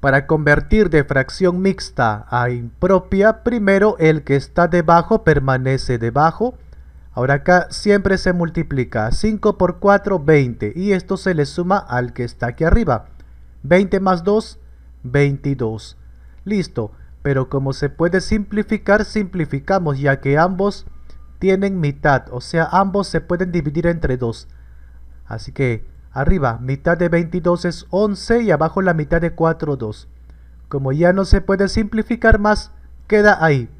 Para convertir de fracción mixta a impropia, primero el que está debajo permanece debajo. Ahora acá siempre se multiplica. 5 por 4, 20. Y esto se le suma al que está aquí arriba. 20 más 2, 22. Listo. Pero como se puede simplificar, simplificamos ya que ambos tienen mitad. O sea, ambos se pueden dividir entre dos. Así que Arriba, mitad de 22 es 11 y abajo la mitad de 4, 2. Como ya no se puede simplificar más, queda ahí.